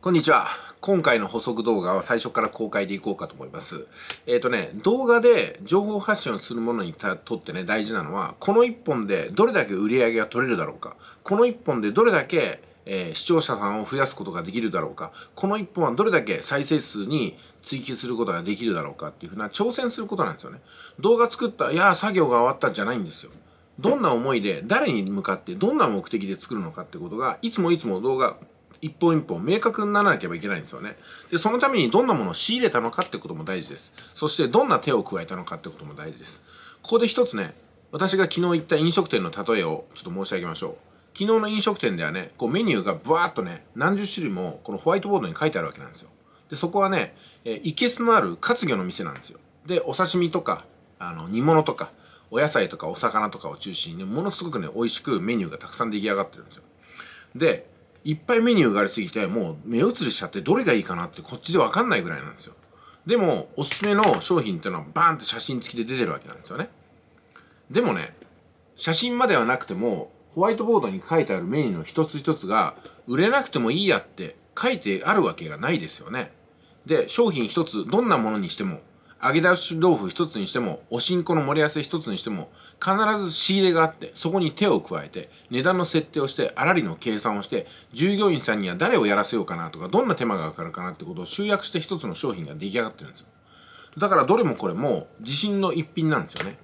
こんにちは。今回の補足動画は最初から公開でいこうかと思います。えっ、ー、とね、動画で情報発信をするものにとってね、大事なのは、この1本でどれだけ売り上げが取れるだろうか、この1本でどれだけ、えー、視聴者さんを増やすことができるだろうか、この1本はどれだけ再生数に追求することができるだろうかっていうふうな挑戦することなんですよね。動画作った、いやー作業が終わったじゃないんですよ。どんな思いで、誰に向かって、どんな目的で作るのかってことが、いつもいつも動画一本一本明確にならなければいけないんですよね。で、そのためにどんなものを仕入れたのかってことも大事です。そしてどんな手を加えたのかってことも大事です。ここで一つね、私が昨日言った飲食店の例えをちょっと申し上げましょう。昨日の飲食店ではね、こうメニューがブワーっとね、何十種類もこのホワイトボードに書いてあるわけなんですよ。で、そこはね、えいけすのある活魚の店なんですよ。で、お刺身とか、あの、煮物とか、お野菜とかお魚とかを中心に、ものすごくね、美味しくメニューがたくさん出来上がってるんですよ。で、いっぱいメニューがありすぎて、もう目移りしちゃって、どれがいいかなってこっちでわかんないぐらいなんですよ。でも、おすすめの商品っていうのはバーンって写真付きで出てるわけなんですよね。でもね、写真まではなくても、ホワイトボードに書いてあるメニューの一つ一つが、売れなくてもいいやって書いてあるわけがないですよね。で、商品一つ、どんなものにしても、揚げ出し豆腐一つにしても、おしんこの盛り合わせ一つにしても、必ず仕入れがあって、そこに手を加えて、値段の設定をして、あらりの計算をして、従業員さんには誰をやらせようかなとか、どんな手間がかかるかなってことを集約して一つの商品が出来上がってるんですよ。だからどれもこれも自信の一品なんですよね。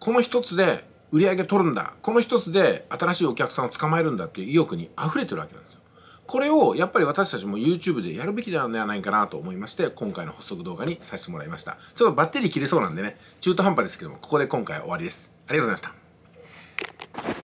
この一つで売り上げ取るんだ。この一つで新しいお客さんを捕まえるんだっていう意欲に溢れてるわけなんですよ。これをやっぱり私たちも YouTube でやるべきではないかなと思いまして、今回の補足動画にさせてもらいました。ちょっとバッテリー切れそうなんでね、中途半端ですけども、ここで今回は終わりです。ありがとうございました。